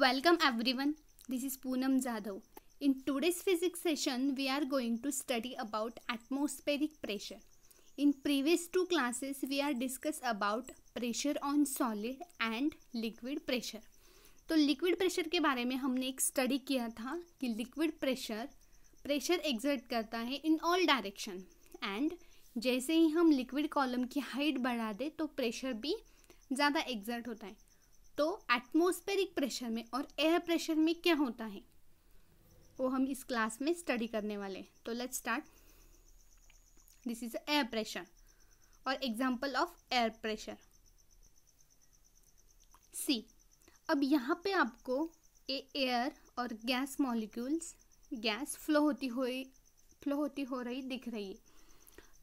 welcome everyone this is Poonam Jadhav in today's physics session we are going to study about atmospheric pressure in previous two classes we are discuss about pressure on solid and liquid pressure तो liquid pressure के बारे में हमने एक study किया था कि liquid pressure pressure exert करता है इन ऑल डायरेक्शन एंड जैसे ही हम लिक्विड कॉलम की हाइट बढ़ा दें तो प्रेशर भी ज़्यादा एग्जर्ट होता है तो एटमोस्फेरिक प्रेशर में और एयर प्रेशर में क्या होता है वो हम इस क्लास में स्टडी करने वाले हैं तो let's start this is air pressure और example of air pressure see अब यहाँ पे आपको ए एयर और गैस मॉलिक्यूल्स गैस फ्लो होती हुई फ्लो होती हो रही दिख रही है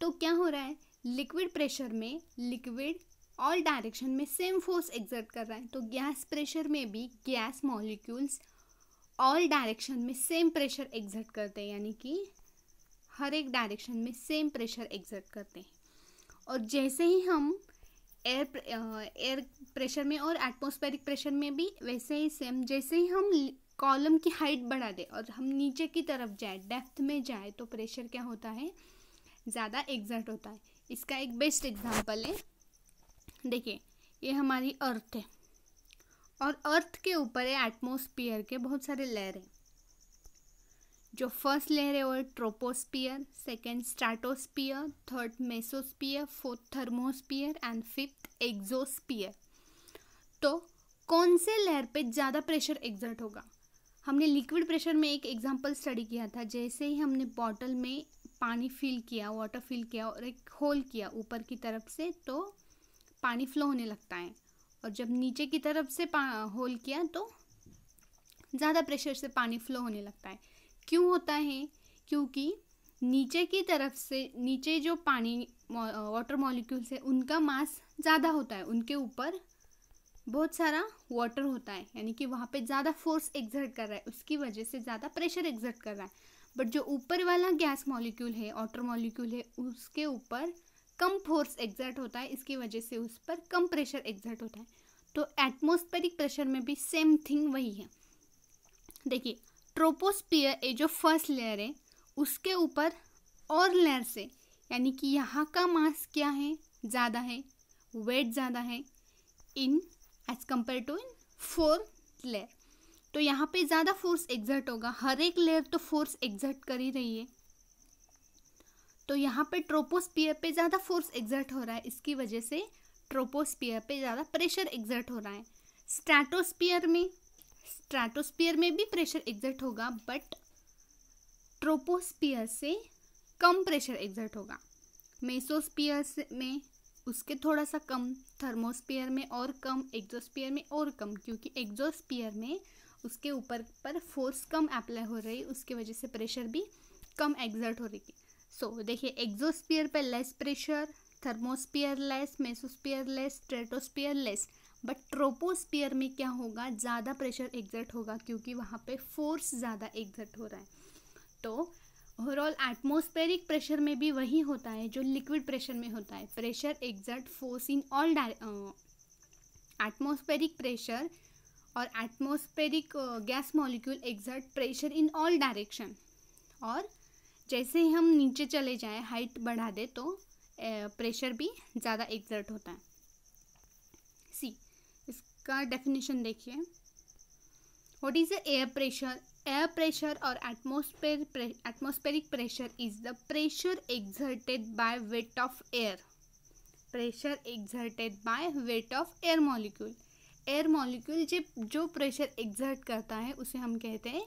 तो क्या हो रहा है लिक्विड प्रेशर में लिक्विड ऑल डायरेक्शन में सेम फोर्स एग्जर्ट कर रहा है तो गैस प्रेशर में भी गैस मॉलिक्यूल्स ऑल डायरेक्शन में सेम प्रेशर एग्जर्ट करते हैं यानी कि हर एक डायरेक्शन में सेम प्रेशर एग्जर्ट करते हैं और जैसे ही हम एयर एयर प्रेशर में और एटमोस्फेरिक प्रेशर में भी वैसे ही सेम जैसे ही हम कॉलम की हाइट बढ़ा दें और हम नीचे की तरफ जाए डेप्थ में जाए तो प्रेशर क्या होता है ज़्यादा एग्जर्ट होता है इसका एक बेस्ट एग्जाम्पल है देखिए ये हमारी अर्थ है और अर्थ के ऊपर है एटमोस्फियर के बहुत सारे लेयर हैं जो फर्स्ट लेयर है वो है troposphere second stratosphere third mesosphere fourth thermosphere and fifth exosphere तो कौन से लेयर पे ज़्यादा प्रेशर एग्जर्ट होगा हमने लिक्विड प्रेशर में एक एग्जांपल स्टडी किया था जैसे ही हमने बॉटल में पानी फिल किया वाटर फिल किया और एक होल किया ऊपर की तरफ से तो पानी फ्लो होने लगता है और जब नीचे की तरफ से होल किया तो ज़्यादा प्रेशर से पानी फ्लो होने लगता है क्यों होता है क्योंकि नीचे की तरफ से नीचे जो पानी वाटर मॉलिक्यूल्स है उनका मास ज़्यादा होता है उनके ऊपर बहुत सारा वाटर होता है यानी कि वहाँ पे ज़्यादा फोर्स एग्जर्ट कर रहा है उसकी वजह से ज़्यादा प्रेशर एग्जर्ट कर रहा है बट जो ऊपर वाला गैस मॉलिक्यूल है वाटर मॉलिक्यूल है उसके ऊपर कम फोर्स एग्जर्ट होता है इसकी वजह से उस पर कम प्रेशर एग्जर्ट होता है तो एटमोस्फेरिक प्रेशर में भी सेम थिंग वही है देखिए ट्रोपोस्पियर ये जो फर्स्ट लेयर है उसके ऊपर और लेयर से यानी कि यहाँ का मास क्या है ज़्यादा है वेट ज़्यादा है in as compared to in four layer तो यहाँ पे ज़्यादा फोर्स एग्जर्ट होगा हर एक लेयर तो फोर्स एग्जर्ट कर ही रही है तो यहाँ पे ट्रोपोस्पियर पे ज़्यादा फोर्स एग्जर्ट हो रहा है इसकी वजह से ट्रोपोस्पियर पे ज़्यादा प्रेशर एग्जर्ट हो रहा है स्ट्रैटोस्पियर में स्ट्रैटोस्पियर में भी प्रेशर एग्जर्ट होगा बट ट्रोपोस्पियर से कम प्रेशर एग्जर्ट होगा मेसोस्पियर में उसके थोड़ा सा कम थर्मोस्पियर में और कम एग्जोस्पियर में और कम क्योंकि एग्जोस्पियर में उसके ऊपर पर फोर्स कम अप्लाई हो रही उसकी वजह से प्रेशर भी कम एग्जर्ट हो रही थी सो so, देखिए एग्जोस्पियर पे less pressure thermosphere less mesosphere less stratosphere less but troposphere में क्या होगा ज़्यादा प्रेशर एग्जर्ट होगा क्योंकि वहाँ पे फोर्स ज़्यादा एग्जर्ट हो रहा है तो ओवरऑल एटमोस्फेरिक प्रेशर में भी वही होता है जो लिक्विड प्रेशर में होता है pressure exert force in all atmospheric pressure और atmospheric gas molecule exert pressure in all direction और जैसे ही हम नीचे चले जाएं हाइट बढ़ा दे तो प्रेशर भी ज़्यादा एग्जर्ट होता है सी इसका डेफिनेशन देखिए what is the air pressure air pressure और atmosphere atmospheric pressure is the pressure exerted by weight of air pressure exerted by weight of air molecule air molecule जो प्रेशर एग्जर्ट करता है उसे हम कहते हैं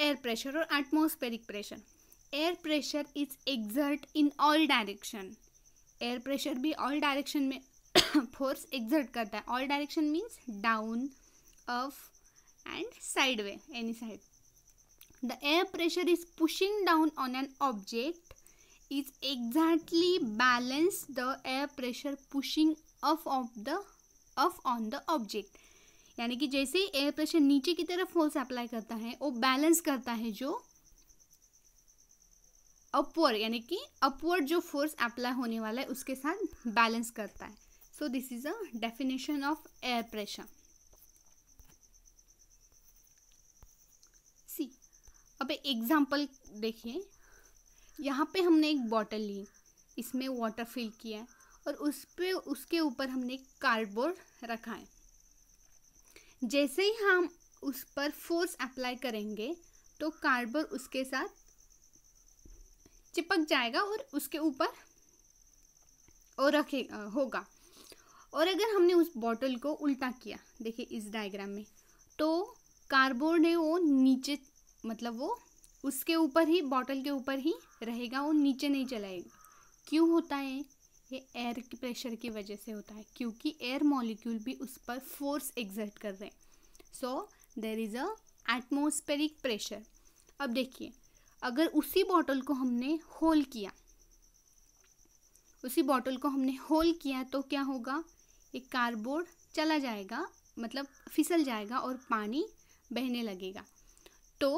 एयर प्रेशर और atmospheric pressure air pressure is exert in all direction air pressure भी all direction में फोर्स एग्जर्ट करता है all direction means down up and side way any side the air pressure is pushing down on an object is exactly balance the air pressure pushing up off the up on the object यानी कि जैसे ही air pressure नीचे की तरफ force apply करता है वो balance करता है जो अपवर्ड यानी कि अपवर्ड जो फोर्स अप्लाई होने वाला है उसके साथ बैलेंस करता है so this is a definition of air pressure see अब एग्जाम्पल देखिए यहाँ पे हमने एक बॉटल ली इसमें वाटर फिल किया है और उस पर उसके ऊपर हमने एक कार्डबोर्ड रखा है जैसे ही हम उस पर फोर्स अप्लाई करेंगे तो कार्डबोर्ड उसके साथ चिपक जाएगा और उसके ऊपर और रखे होगा और अगर हमने उस बॉटल को उल्टा किया देखिए इस डायग्राम में तो कार्डबोर्ड है वो नीचे मतलब वो उसके ऊपर ही बॉटल के ऊपर ही रहेगा वो नीचे नहीं चलाएगा क्यों होता है ये एयर के प्रेशर की वजह से होता है क्योंकि एयर मॉलिक्यूल भी उस पर फोर्स एग्जर्ट कर रहे हैं so there is a atmospheric pressure अब देखिए अगर उसी बॉटल को हमने होल किया उसी बॉटल को हमने होल किया तो क्या होगा एक कार्डबोर्ड चला जाएगा मतलब फिसल जाएगा और पानी बहने लगेगा तो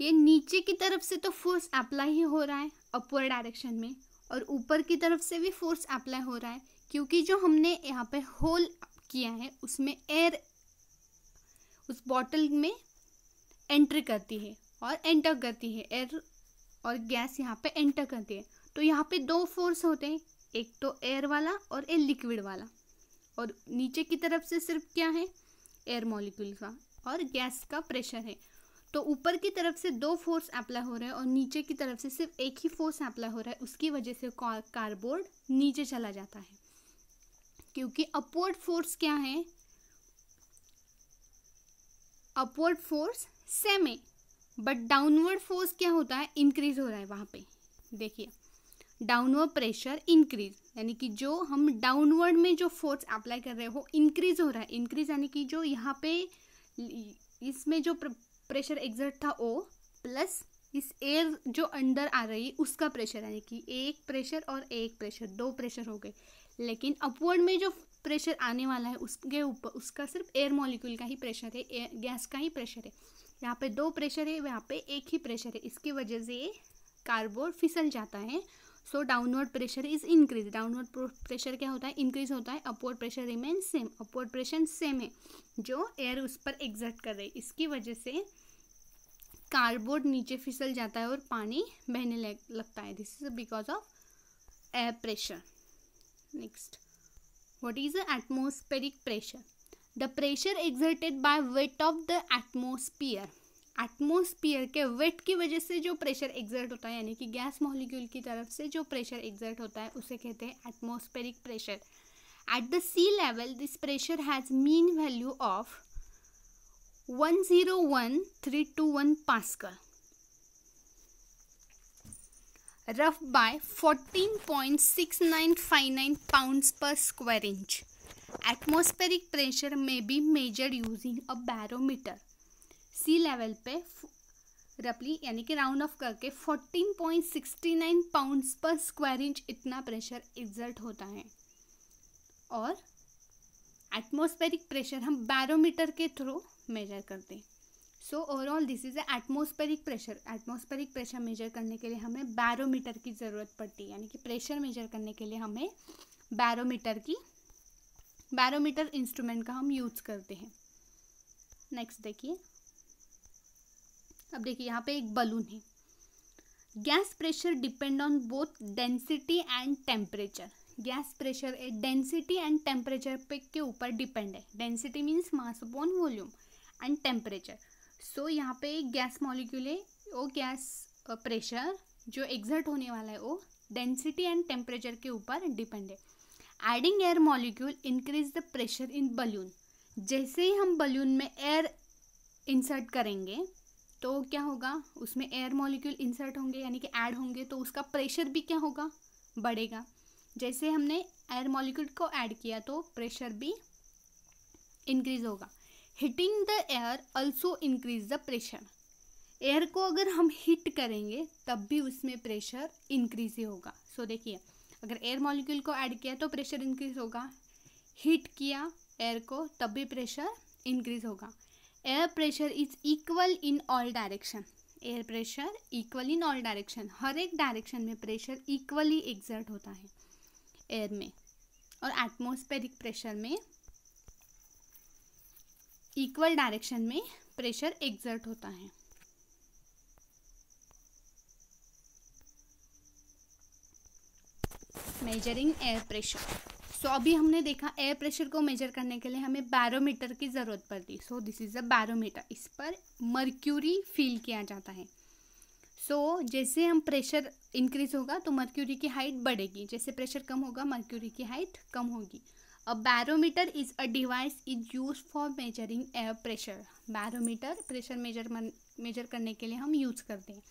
ये नीचे की तरफ से तो फोर्स अप्लाई ही हो रहा है अपवर डायरेक्शन में और ऊपर की तरफ से भी फोर्स अप्लाई हो रहा है क्योंकि जो हमने यहाँ पे होल किया है उसमें एयर उस बॉटल में एंट्री करती है और एंटर करती है एयर और गैस यहाँ पे एंटर करती है तो यहाँ पे दो फोर्स होते हैं एक तो एयर वाला और एक लिक्विड वाला और नीचे की तरफ से सिर्फ क्या है एयर मॉलिक्यूल का और गैस का प्रेशर है तो ऊपर की तरफ से दो फोर्स अप्लाई हो रहे हैं और नीचे की तरफ से सिर्फ एक ही फोर्स अप्लाई हो रहा है उसकी वजह से कार्डबोर्ड नीचे चला जाता है क्योंकि अपवर्ड फोर्स क्या है अपवर्ड फोर्स सेम है बट डाउनवर्ड फोर्स क्या होता है इंक्रीज हो रहा है वहां पे देखिए डाउनवर्ड प्रेशर इंक्रीज यानी कि जो हम डाउनवर्ड में जो फोर्स अप्लाई कर रहे हो इंक्रीज हो रहा है इंक्रीज यानी कि जो यहाँ पे इसमें जो प्रेशर एग्जर्ट था ओ प्लस इस एयर जो अंडर आ रही है उसका प्रेशर यानी कि एक प्रेशर और एक प्रेशर दो प्रेशर हो गए लेकिन अपवर्ड में जो प्रेशर आने वाला है उसके ऊपर उसका सिर्फ एयर मॉलिक्यूल का ही प्रेशर है गैस का ही प्रेशर है यहाँ पे दो प्रेशर है यहाँ पे एक ही प्रेशर है इसकी वजह से ये फिसल जाता है so downward pressure is increase downward pressure क्या होता है इंक्रीज होता है upward pressure remain same upward pressure same है जो एयर उस पर एग्जर्ट कर रहे इसकी वजह से कार्डबोर्ड नीचे फिसल जाता है और पानी बहने लगता है this is because of air pressure next what is the atmospheric pressure the pressure exerted by weight of the atmosphere atmosphere के वेट की वजह से जो प्रेशर एग्जर्ट होता है यानी कि गैस मॉलिक्यूल की तरफ से जो प्रेशर एग्जर्ट होता है उसे कहते हैं atmospheric pressure at the sea level this pressure has mean value of one zero one three two one pascal rough by fourteen point six nine five nine pounds per square inch atmospheric pressure में be measure using a barometer sea level पे रफली यानी कि round of करके 14.69 pounds per square inch इतना pressure exert होता है और एटमॉस्फेरिक प्रेशर हम बैरोमीटर के थ्रू मेजर करते हैं so overall this is atmospheric pressure atmospheric pressure measure करने के लिए हमें बैरोमीटर की ज़रूरत पड़ती है यानी कि प्रेशर मेजर करने के लिए हमें बैरोमीटर की बैरोमीटर इंस्ट्रूमेंट का हम यूज़ करते हैं नेक्स्ट देखिए अब देखिए यहाँ पे एक बलून है gas pressure depend on both density and temperature gas pressure density and temperature पे के ऊपर डिपेंड है density means mass upon volume and temperature so यहाँ पे एक गैस मॉलिक्यूल है वो गैस प्रेशर eh, जो एग्जर्ट होने वाला है वो डेंसिटी एंड टेम्परेचर के ऊपर डिपेंड है adding air molecule increase the pressure in balloon जैसे ही हम बलून में एयर इंसर्ट करेंगे तो क्या होगा उसमें एयर मॉलिक्यूल इंसर्ट होंगे यानी कि ऐड होंगे तो उसका प्रेशर भी क्या होगा बढ़ेगा जैसे हमने एयर मॉलिक्यूल को ऐड किया तो प्रेशर भी इंक्रीज होगा heating the air also increase the pressure air को अगर हम हिट करेंगे तब भी उसमें प्रेशर इंक्रीज ही होगा सो so, देखिए अगर एयर मॉलिक्यूल को ऐड किया तो प्रेशर इंक्रीज होगा हीट किया एयर को तब भी प्रेशर इंक्रीज होगा air pressure is equal in all direction air pressure equal in all direction हर एक डायरेक्शन में प्रेशर इक्वली एग्जर्ट होता है एयर में और एटमोस्पेरिक प्रेशर में इक्वल डायरेक्शन में प्रेशर एग्जर्ट होता है measuring air pressure so so, अभी हमने देखा एयर प्रेशर को मेजर करने के लिए हमें बैरोमीटर की ज़रूरत पड़ती so this is a barometer इस पर मर्क्यूरी फील किया जाता है सो so, जैसे हम प्रेशर इंक्रीज होगा तो मर्क्यूरी की हाइट बढ़ेगी जैसे प्रेशर कम होगा मर्क्यूरी की हाइट कम होगी a barometer is a device is use for measuring air pressure barometer pressure measure measure करने के लिए हम यूज़ करते हैं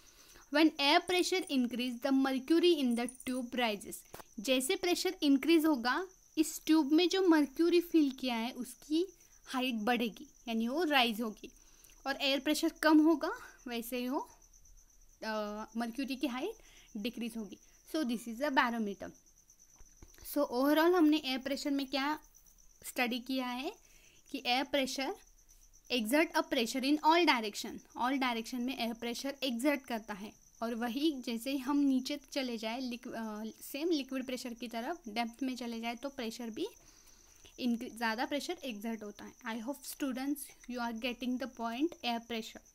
when air pressure increase the mercury in the tube rises जैसे प्रेशर इंक्रीज होगा इस ट्यूब में जो मर्क्यूरी फिल किया है उसकी हाइट बढ़ेगी यानी वो राइज होगी और एयर प्रेशर कम होगा वैसे ही हो मर्क्यूरी की हाइट डिक्रीज होगी so this is a barometer so overall हमने एयर प्रेशर में क्या स्टडी किया है कि air pressure exert a pressure in all direction all direction में एयर प्रेशर एग्जर्ट करता है और वही जैसे ही हम नीचे चले जाए लिक, आ, सेम लिक्विड प्रेशर की तरफ डेप्थ में चले जाए तो प्रेशर भी ज़्यादा प्रेशर एग्जर्ट होता है I hope students you are getting the point air pressure